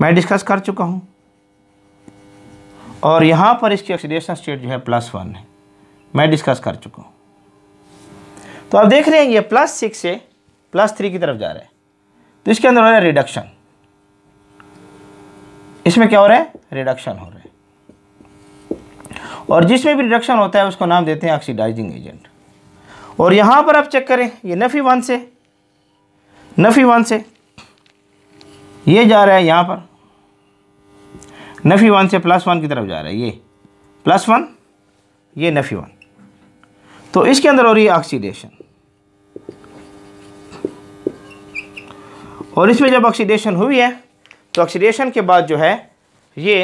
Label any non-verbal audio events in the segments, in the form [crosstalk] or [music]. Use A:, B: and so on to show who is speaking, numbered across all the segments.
A: मैं डिस्कस कर चुका हूँ और यहाँ पर इसकी ऑक्सीडेशन स्टेट जो है प्लस वन है मैं डिस्कस कर चुका हूँ तो आप देख रहे हैं ये प्लस सिक्स से प्लस थ्री की तरफ जा रहा है तो इसके अंदर हो रहा है रिडक्शन इसमें क्या हो रहा है रिडक्शन हो रहा है और जिसमें भी रिडक्शन होता है उसको नाम देते हैं ऑक्सीडाइजिंग एजेंट और यहाँ पर आप चेक करें ये नफ़ी वन से नफ़ी वन से ये जा रहा है यहाँ पर नफ़ी वन से प्लस वन की तरफ जा रहा है ये प्लस वन ये नफ़ी वन तो इसके अंदर हो रही है ऑक्सीडेशन और इसमें जब ऑक्सीडेशन हुई है तो ऑक्सीडेशन के बाद जो है ये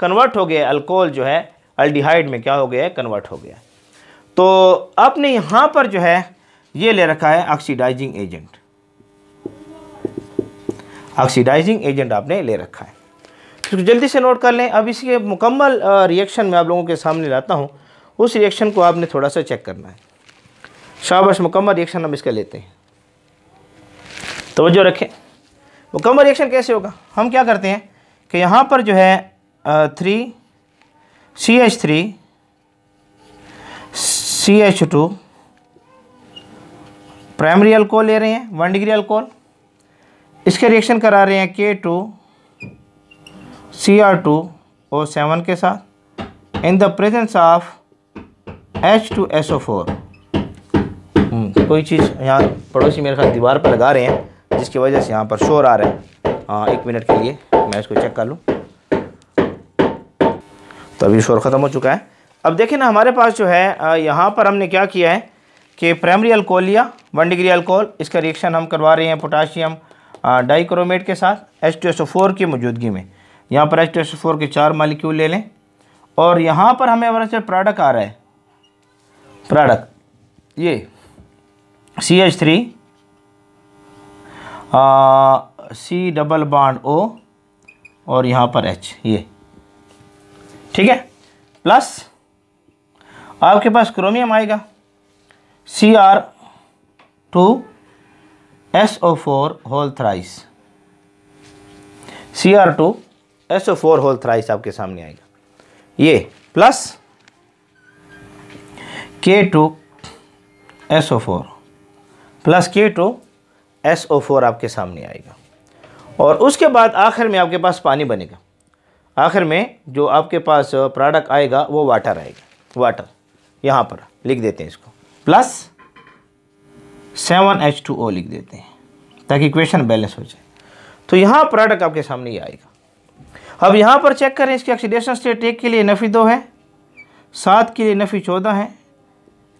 A: कन्वर्ट हो गया अल्कोहल जो है अल्डिहाइड में क्या हो गया है कन्वर्ट हो गया तो आपने यहाँ पर जो है ये ले रखा है ऑक्सीडाइजिंग एजेंट ऑक्सीडाइजिंग एजेंट आपने ले रखा है तो इसको जल्दी से नोट कर लें अब इसके मुकम्मल रिएक्शन में आप लोगों के सामने लाता हूँ उस रिएक्शन को आपने थोड़ा सा चेक करना है शाबाश मुकम्मल रिएक्शन हम इसका लेते हैं तोज्जो रखें मुकम्मल रिएक्शन कैसे होगा हम क्या करते हैं कि यहाँ पर जो है three C H three C H two primary alcohol ले रहे हैं वन डिग्री अल्कोहल इसके रिएक्शन करा रहे हैं K two C R two O seven के साथ in the presence of H two S O four कोई चीज़ यहाँ पड़ोसी मेरे ख्याल दीवार पर लगा रहे हैं जिसकी वजह से यहाँ पर शोर आ रहा है हाँ एक मिनट के लिए मैं इसको चेक कर लूँ तो अभी शोर ख़त्म हो चुका है अब देखिए ना हमारे पास जो है यहाँ पर हमने क्या किया है कि प्राइमरी लिया वन डिग्री अल्कोहल इसका रिएक्शन हम करवा रहे हैं पोटाशियम डाइक्रोमेट के साथ H two S O four की मौजूदगी में यहाँ पर H two S O four के चार मालिक्यूल ले लें और यहाँ पर हमें हमारा प्रोडक्ट आ रहा है प्रोडक्ट ये C H three C double bond O और यहाँ पर एच ये ठीक है प्लस आपके पास क्रोमियम आएगा C R two S O four whole thrice O four whole thrice आपके सामने आएगा ये plus K two S O four plus K two S O four आपके सामने आएगा और उसके बाद आखिर में आपके पास पानी बनेगा आखिर में जो आपके पास प्रोडक्ट आएगा वो वाटर आएगा वाटर यहाँ पर लिख देते हैं इसको plus seven H two O लिख देते हैं ताकि इक्वेशन बैलेंस हो जाए तो यहाँ प्रोडक्ट आपके सामने ही आएगा अब यहाँ पर चेक करें इसके ऑक्सीडेशन स्टेट एक के लिए नफ़ी दो है सात के लिए नफ़ी चौदह है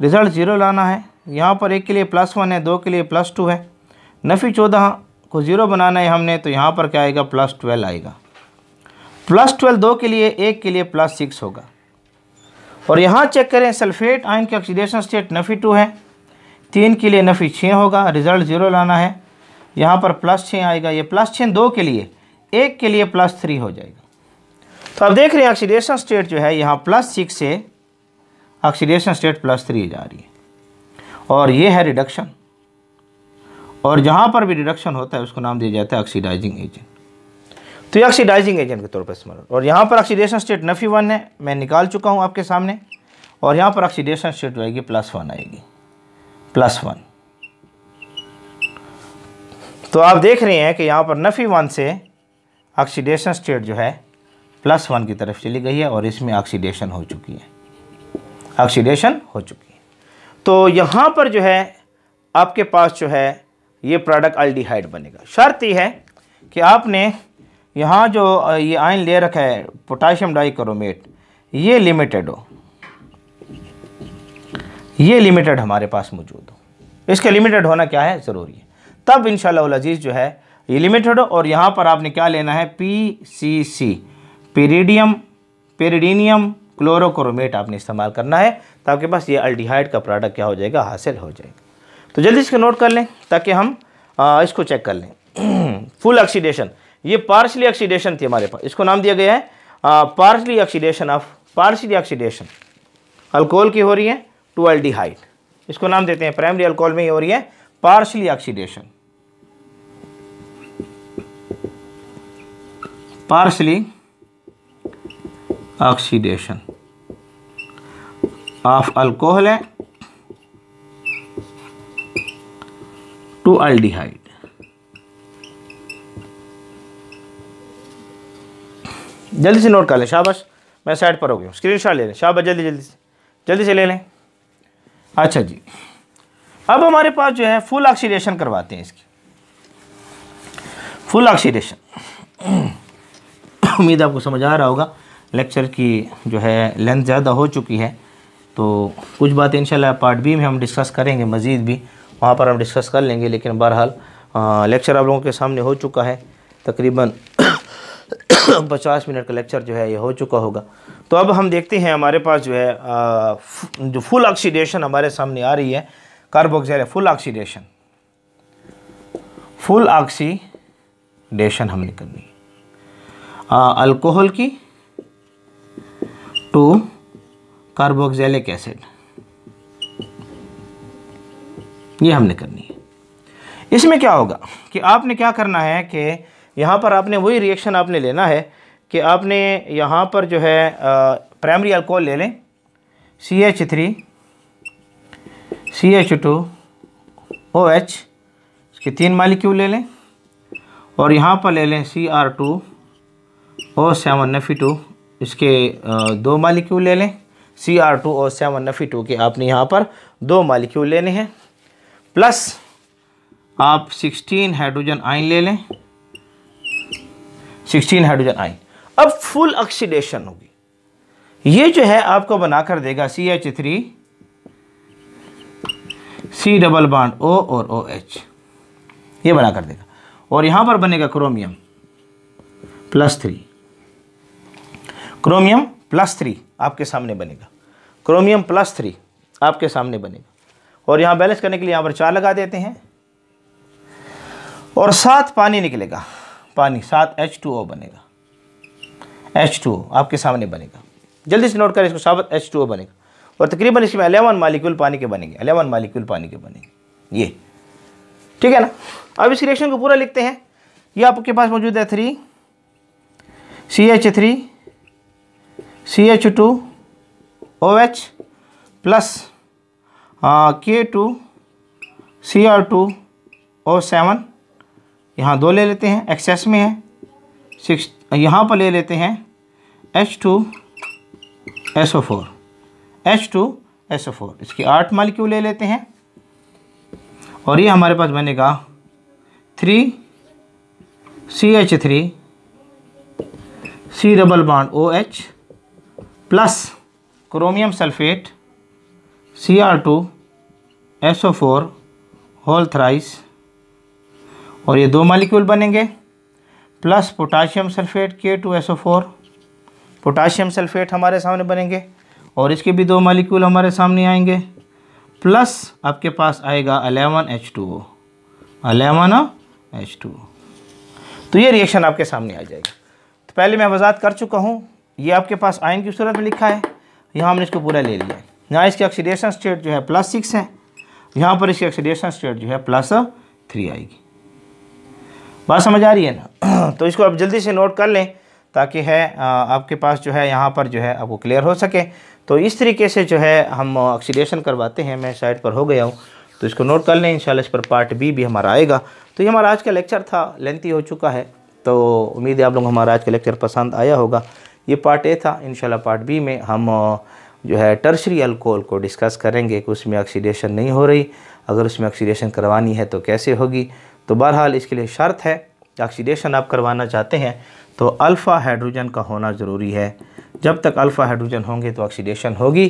A: रिज़ल्ट ज़ीरो लाना है यहाँ पर एक के लिए प्लस वन है दो के लिए प्लस टू है नफ़ी चौदह को ज़ीरो बनाना है हमने तो यहाँ पर क्या आएगा प्लस ट्वेल्व आएगा प्लस ट्वेल्व दो के लिए एक के लिए प्लस सिक्स होगा और यहाँ चेक करें सल्फेट आयन के ऑक्सीडेशन स्टेट नफ़ी टू है तीन के लिए नफ़ी छः होगा रिज़ल्ट ज़ीरो लाना है यहाँ पर प्लस छः आएगा ये प्लस छः दो के लिए एक के लिए प्लस थ्री हो जाएगा तो आप देख रहे हैं ऑक्सीडेशन स्टेट जो है यहाँ प्लस सिक्स से ऑक्सीडेशन स्टेट प्लस थ्री जा रही है और ये है रिडक्शन और जहाँ पर भी रिडक्शन होता है उसको नाम दिया जाता है ऑक्सीडाइजिंग एजेंट तो ये ऑक्सीडाइजिंग एजेंट के तौर पर स्मरण और यहाँ पर ऑक्सीडेशन स्टेट नफ़ी वन है मैं निकाल चुका हूँ आपके सामने और यहाँ पर ऑक्सीडेशन स्टेट आएगी प्लस वन आएगी प्लस वन तो आप देख रहे हैं कि यहाँ पर नफ़ी वन से ऑक्सीडेशन स्टेट जो है प्लस वन की तरफ चली गई है और इसमें ऑक्सीडेशन हो चुकी है ऑक्सीडेशन हो चुकी है तो यहाँ पर जो है आपके पास जो है ये प्रोडक्ट अल्डिहाइड बनेगा शर्त यह है कि आपने यहाँ जो ये आयन ले रखा है पोटाशियम डाइक्रोमेट ये लिमिटेड हो ये लिमिटेड हमारे पास मौजूद हो इसके लिमिटेड होना क्या है ज़रूरी है तब इन शजीज़ जो है ये लिमिटेड हो और यहाँ पर आपने क्या लेना है पी सी सी पेरीडियम पेरीडीनियम क्लोरोक्रोमेट आपने इस्तेमाल करना है तो आपके पास ये अल्डिहाइड का प्रोडक्ट क्या हो जाएगा हासिल हो जाएगा तो जल्दी इसको नोट कर लें ताकि हम आ, इसको चेक कर लें फुल [clears throat] ऑक्सीडेशन ये पार्शली ऑक्सीडेशन थी हमारे पास इसको नाम दिया गया है partially oxidation of partially oxidation alcohol की हो रही है टू हाइट इसको नाम देते हैं प्राइमरी अल्कोहल में हो रही है partially oxidation partially oxidation of alcohol है टू हाइट जल्दी से नोट कर लें शाबाश मैं साइड पर हो गया स्क्रीन शॉट ले लें शाबाश जल्दी जल्दी से जल्दी से ले लें अच्छा जी अब हमारे पास जो है फुल ऑक्सीडेशन करवाते हैं इसकी फुल ऑक्सीडेशन उम्मीद आपको समझ आ रहा होगा लेक्चर की जो है लेंथ ज़्यादा हो चुकी है तो कुछ बातें इंशाल्लाह पार्ट बी में हम डिस्कस करेंगे मज़ीद भी वहाँ पर हम डिस्कस कर लेंगे लेकिन बहरहाल लेक्चर आप लोगों के सामने हो चुका है तकरीबन पचास मिनट का लेक्चर जो है ये हो चुका होगा तो अब हम देखते हैं हमारे पास जो है आ, जो फुल ऑक्सीडेशन हमारे सामने आ रही है carboxyl full oxidation full oxidation हमने करनी है अल्कोहल की टू कार्बोक्सिलिक एसिड ये हमने करनी है इसमें क्या होगा कि आपने क्या करना है कि यहाँ पर आपने वही रिएक्शन आपने लेना है कि आपने यहाँ पर जो है प्राइमरी अल्कोहल ले लें C H three C H two O H इसके तीन मालिक्यूल ले लें और यहाँ पर ले लें C R two O seven नफ़ी टू इसके दो मालिक्यूल ले लें C R two O seven नफ़ी टू के आपने यहाँ पर दो मालिक्यूल लेने हैं प्लस आप सिक्सटीन हाइड्रोजन आइन ले लें सिक्सटीन हाइड्रोजन आई अब फुल ऑक्सीडेशन होगी ये जो है आपको बनाकर देगा C H three C double bond O और ओ एच ये बनाकर देगा और यहां पर बनेगा chromium plus three chromium plus three आपके सामने बनेगा क्रोमियम प्लस थ्री आपके सामने बनेगा और यहां बैलेंस करने के लिए यहां पर चार लगा देते हैं और सात पानी निकलेगा पानी सात एच टू ओ बनेगा एच टू ओ आपके सामने बनेगा जल्दी से नोट करें इसको साबत एच टू ओ बनेगा और तकरीबन इसमें अलेवन मालिक्यूल पानी के बनेंगे अलेवन मालिक्यूल पानी के बनेंगे ये ठीक है ना अब इस रिएक्शन को पूरा लिखते हैं ये आपके पास मौजूद है three C H three C H two O H plus K two C R two O seven यहाँ दो ले लेते हैं एक्सेस में है सिक्स यहाँ पर ले लेते हैं H two S O four H two S O four इसकी आठ मालिक्यूल ले लेते हैं और ये हमारे पास बनेगा three C H three C double bond O H plus chromium sulphate C R two S O four whole thrice और ये दो मालिक्यूल बनेंगे plus potassium sulphate K two S O four potassium sulphate हमारे सामने बनेंगे और इसके भी दो मालिक्यूल हमारे सामने आएंगे प्लस आपके पास आएगा eleven H two O eleven H two O तो ये रिएक्शन आपके सामने आ जाएगा तो पहले मैं वजात कर चुका हूँ ये आपके पास आयन की सूरत में लिखा है यहाँ हमने इसको पूरा ले लिया है यहाँ इसके ऑक्सीडेशन स्टेट जो है प्लस सिक्स है यहाँ पर इसकी ऑक्सीडेशन स्टेट जो है प्लस थ्री आएगी बात समझ आ रही है ना [clears throat] तो इसको आप जल्दी से नोट कर लें ताकि है आपके पास जो है यहाँ पर जो है आपको क्लियर हो सके तो इस तरीके से जो है हम ऑक्सीडेशन करवाते हैं मैं साइड पर हो गया हूँ तो इसको नोट कर लें इंशाल्लाह इस पर पार्ट बी भी हमारा आएगा तो ये हमारा आज का लेक्चर था लेंथी हो चुका है तो उम्मीद है आप लोग हमारा आज का लेक्चर पसंद आया होगा ये पार्ट ए था इन पार्ट बी में हम जो है टर्शरी अल्कोहल को डिस्कस करेंगे कि उसमें ऑक्सीडेशन नहीं हो रही अगर उसमें ऑक्सीडेशन करवानी है तो कैसे होगी तो बहरहाल इसके लिए शर्त है ऑक्सीडेशन आप करवाना चाहते हैं तो अल्फ़ा हाइड्रोजन का होना ज़रूरी है जब तक अल्फ़ा हाइड्रोजन होंगे तो ऑक्सीडेशन होगी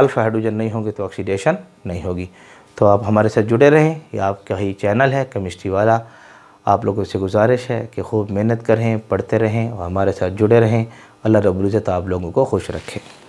A: अल्फ़ा हाइड्रोजन नहीं होंगे तो ऑक्सीडेशन नहीं होगी तो आप हमारे साथ जुड़े रहें ये आपका ही चैनल है केमिस्ट्री वाला आप लोगों से गुजारिश है कि खूब मेहनत करें पढ़ते रहें और हमारे साथ जुड़े रहें अल्लाह रबुल्ज़त आप लोगों को खुश रखें